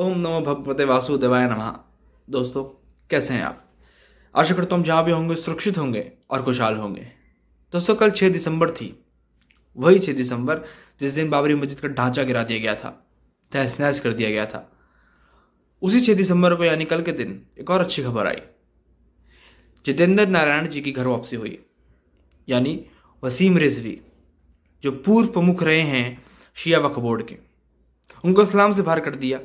ओम नमो भगवते वासुदेवाय नमः दोस्तों कैसे हैं आप आशा करता हूँ जहाँ भी होंगे सुरक्षित होंगे और खुशहाल होंगे दोस्तों कल 6 दिसंबर थी वही छः दिसंबर जिस दिन बाबरी मस्जिद का ढांचा गिरा दिया गया था तहस नहस कर दिया गया था उसी छः दिसंबर को यानी कल के दिन एक और अच्छी खबर आई जितेंद्र नारायण जी की घर वापसी हुई यानी वसीम रिजवी जो पूर्व प्रमुख रहे हैं शिया वक्फ बोर्ड के उनको इस्लाम से बाहर कर दिया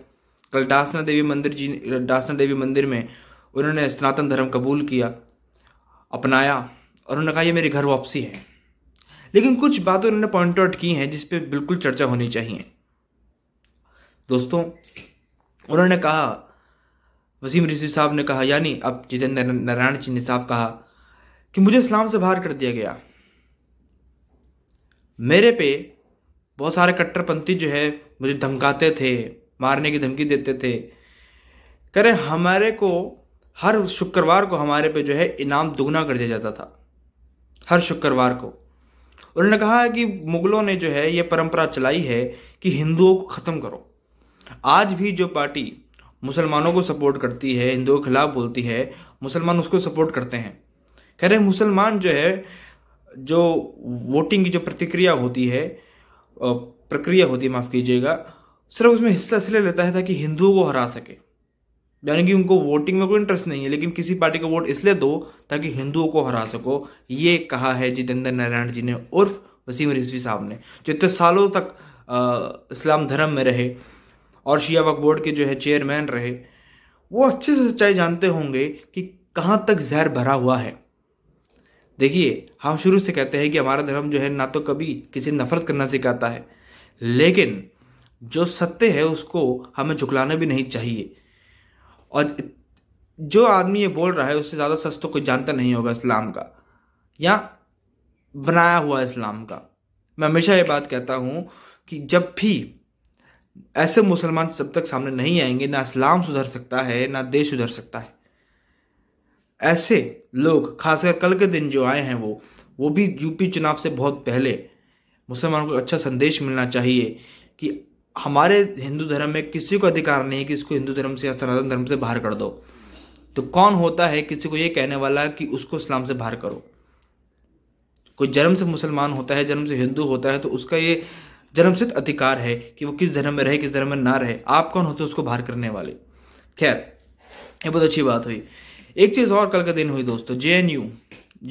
कल डासना देवी मंदिर जी डासना देवी मंदिर में उन्होंने सनातन धर्म कबूल किया अपनाया और उन्होंने कहा ये मेरी घर वापसी है लेकिन कुछ बातें उन्होंने पॉइंट आउट की हैं जिस पे बिल्कुल चर्चा होनी चाहिए दोस्तों उन्होंने कहा वसीम ऋषि साहब ने कहा यानी अब जितेंद्र नारायण जी ने साहब कहा कि मुझे इस्लाम से बाहर कर दिया गया मेरे पे बहुत सारे कट्टरपंथी जो है मुझे धमकाते थे मारने की धमकी देते थे करे हमारे को हर शुक्रवार को हमारे पे जो है इनाम दुगना कर दिया जाता था हर शुक्रवार को उन्होंने कहा है कि मुगलों ने जो है ये परंपरा चलाई है कि हिंदुओं को ख़त्म करो आज भी जो पार्टी मुसलमानों को सपोर्ट करती है हिंदुओं के खिलाफ बोलती है मुसलमान उसको सपोर्ट करते हैं कह रहे मुसलमान जो है जो वोटिंग की जो प्रतिक्रिया होती है प्रक्रिया होती है माफ़ कीजिएगा सिर्फ उसमें हिस्सा इसलिए लेता है ताकि हिंदुओं को हरा सके यानी कि उनको वोटिंग में कोई इंटरेस्ट नहीं है लेकिन किसी पार्टी को वोट इसलिए दो ताकि हिंदुओं को हरा सको ये कहा है जितेंद्र नारायण जी ने उर्फ वसीम रिजवी साहब ने जो इतने सालों तक आ, इस्लाम धर्म में रहे और शिया वक्फ बोर्ड के जो है चेयरमैन रहे वो अच्छे से सच्चाई जानते होंगे कि कहाँ तक जहर भरा हुआ है देखिए हम शुरू से कहते हैं कि हमारा धर्म जो है ना तो कभी किसी नफरत करना सिखाता है लेकिन जो सत्य है उसको हमें झुकलाना भी नहीं चाहिए और जो आदमी ये बोल रहा है उससे ज़्यादा सच तो कोई जानता नहीं होगा इस्लाम का या बनाया हुआ इस्लाम का मैं हमेशा ये बात कहता हूँ कि जब भी ऐसे मुसलमान जब तक सामने नहीं आएंगे ना इस्लाम सुधर सकता है ना देश सुधर सकता है ऐसे लोग खासकर कल के दिन जो आए हैं वो वो भी यूपी चुनाव से बहुत पहले मुसलमानों को अच्छा संदेश मिलना चाहिए कि हमारे हिंदू धर्म में किसी को अधिकार नहीं है कि इसको हिंदू धर्म से या सनातन धर्म से बाहर कर दो तो कौन होता है किसी को ये कहने वाला कि उसको इस्लाम से बाहर करो कोई जन्म से मुसलमान होता है जन्म से हिंदू होता है तो उसका ये से अधिकार है कि वो किस धर्म में रहे किस धर्म में ना रहे आप कौन होते उसको बाहर करने वाले खैर ये बहुत अच्छी बात हुई एक चीज़ और कल का दिन हुई दोस्तों J N U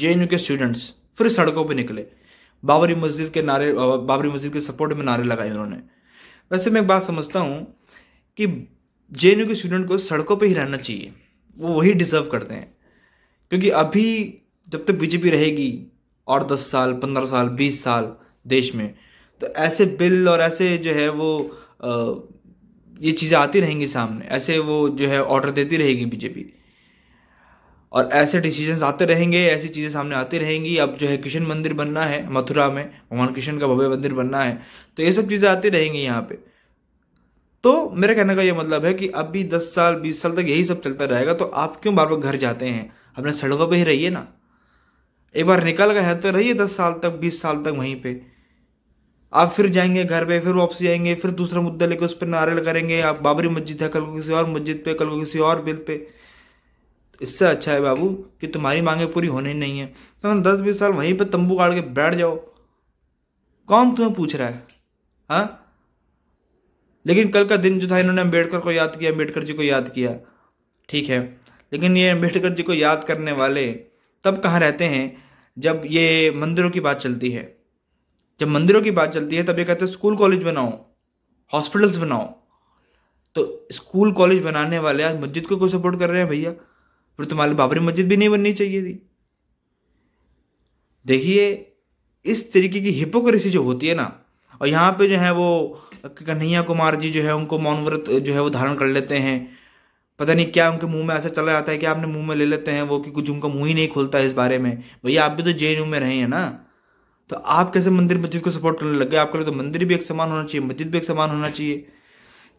J N U के स्टूडेंट्स फिर सड़कों पर निकले बाबरी मस्जिद के नारे बाबरी मस्जिद के सपोर्ट में नारे लगाए उन्होंने वैसे मैं एक बात समझता हूँ कि जे के स्टूडेंट को सड़कों पर ही रहना चाहिए वो वही डिज़र्व करते हैं क्योंकि अभी जब तक बीजेपी रहेगी और दस साल पंद्रह साल बीस साल देश में तो ऐसे बिल और ऐसे जो है वो आ, ये चीज़ें आती रहेंगी सामने ऐसे वो जो है ऑर्डर देती रहेगी बीजेपी और ऐसे डिसीजन आते रहेंगे ऐसी चीज़ें सामने आती रहेंगी अब जो है किशन मंदिर बनना है मथुरा में भगवान कृष्ण का भव्य मंदिर बनना है तो ये सब चीज़ें आती रहेंगी यहाँ पे तो मेरे कहने का ये मतलब है कि अब भी दस साल बीस साल तक यही सब चलता रहेगा तो आप क्यों बार बार घर जाते हैं अपने सड़कों पर ही रहिए ना एक बार निकल गए हैं तो रहिए दस साल तक बीस साल तक वहीं पर आप फिर जाएंगे घर पे फिर वापस जाएंगे फिर दूसरा मुद्दा लेकर उस पर नारियल करेंगे आप बाबरी मस्जिद है कल को किसी और मस्जिद पे कल को किसी और बिल पे इससे अच्छा है बाबू कि तुम्हारी मांगे पूरी होने नहीं है तुम तो दस बीस साल वहीं पर तंबू गाड़ के बैठ जाओ कौन तुम्हें पूछ रहा है हाँ लेकिन कल का दिन जो था इन्होंने अम्बेडकर को याद किया अम्बेडकर जी को याद किया ठीक है लेकिन ये अम्बेडकर जी को याद करने वाले तब कहाँ रहते हैं जब ये मंदिरों की बात चलती है जब मंदिरों की बात चलती है तब ये कहते हैं स्कूल कॉलेज बनाओ हॉस्पिटल्स बनाओ तो स्कूल कॉलेज बनाने वाले आज मस्जिद को क्यों सपोर्ट कर रहे हैं भैया फिर तुम्हारे बाबरी मस्जिद भी नहीं बननी चाहिए थी देखिए इस तरीके की हिपोक्रेसी जो होती है ना और यहाँ पे जो है वो कन्हैया कुमार जी जो है उनको मौन व्रत जो है वो धारण कर लेते हैं पता नहीं क्या उनके मुंह में ऐसा चला जाता है कि आपने मुंह में ले लेते हैं वो कि कुछ उनका मुंह ही नहीं खुलता है इस बारे में भैया आप भी तो जे में रहे हैं ना तो आप कैसे मंदिर मस्जिद को सपोर्ट करने लग गए आपके लिए तो मंदिर भी एक समान होना चाहिए मस्जिद भी एक समान होना चाहिए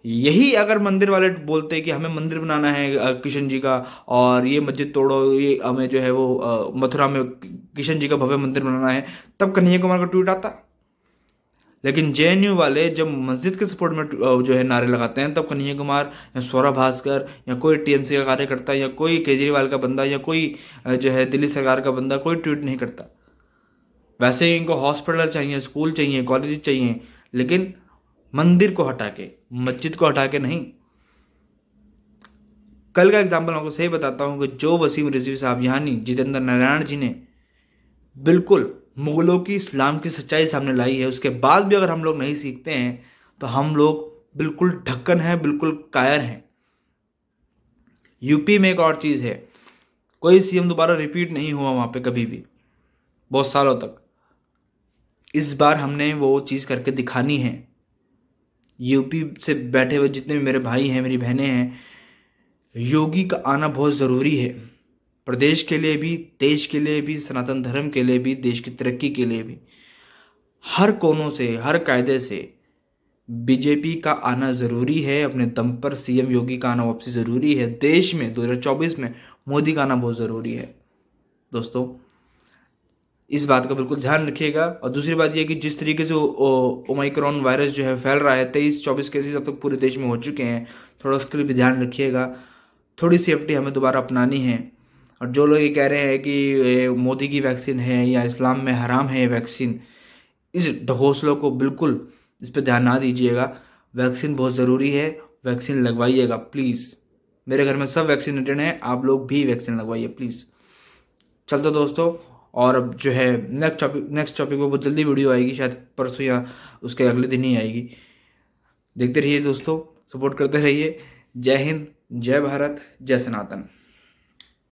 यही अगर मंदिर वाले बोलते कि हमें मंदिर बनाना है किशन जी का और ये मस्जिद तोड़ो ये हमें जो है वो मथुरा में किशन जी का भव्य मंदिर बनाना है तब कन्हैया कुमार का ट्वीट आता लेकिन जे वाले जब मस्जिद के सपोर्ट में जो है नारे लगाते हैं तब कन्हैया कुमार या सौरभ भास्कर या कोई टीएमसी का कार्यकर्ता या कोई केजरीवाल का बंदा या कोई जो है दिल्ली सरकार का बंदा कोई ट्वीट नहीं करता वैसे ही इनको हॉस्पिटल चाहिए स्कूल चाहिए कॉलेज चाहिए लेकिन मंदिर को हटा के मस्जिद को हटा के नहीं कल का एग्जाम्पल आपको सही बताता हूँ कि जो वसीम रिजवी साहब यानी जितेंद्र नारायण जी ने बिल्कुल मुग़लों की इस्लाम की सच्चाई सामने लाई है उसके बाद भी अगर हम लोग नहीं सीखते हैं तो हम लोग बिल्कुल ढक्कन हैं बिल्कुल कायर हैं यूपी में एक और चीज़ है कोई सीएम दोबारा रिपीट नहीं हुआ वहाँ पे कभी भी बहुत सालों तक इस बार हमने वो चीज़ करके दिखानी है यूपी से बैठे हुए जितने भी मेरे भाई हैं मेरी बहनें हैं योगी का आना बहुत ज़रूरी है प्रदेश के लिए भी देश के लिए भी सनातन धर्म के लिए भी देश की तरक्की के लिए भी हर कोनों से हर कायदे से बीजेपी का आना ज़रूरी है अपने दम पर सीएम योगी का आना वापसी ज़रूरी है देश में 2024 में मोदी का आना बहुत ज़रूरी है दोस्तों इस बात का बिल्कुल ध्यान रखिएगा और दूसरी बात यह कि जिस तरीके से ओमाइक्रॉन वायरस जो है फैल रहा है तेईस चौबीस केसेस अब तक पूरे देश में हो चुके हैं थोड़ा उसके लिए भी ध्यान रखिएगा थोड़ी सेफ्टी हमें दोबारा अपनानी है और जो लोग ये कह रहे हैं कि मोदी की वैक्सीन है या इस्लाम में हराम है ये वैक्सीन इस ढोसलों को बिल्कुल इस पर ध्यान ना दीजिएगा वैक्सीन बहुत ज़रूरी है वैक्सीन लगवाइएगा प्लीज़ मेरे घर में सब वैक्सीनेटेड हैं आप लोग भी वैक्सीन लगवाइए प्लीज़ चलते दोस्तों और अब जो है नेक्स्ट टॉपिक नेक्स्ट टॉपिक पर बहुत जल्दी वीडियो आएगी शायद परसों या उसके अगले दिन ही आएगी देखते रहिए दोस्तों सपोर्ट करते रहिए जय हिंद जय भारत जय सनातन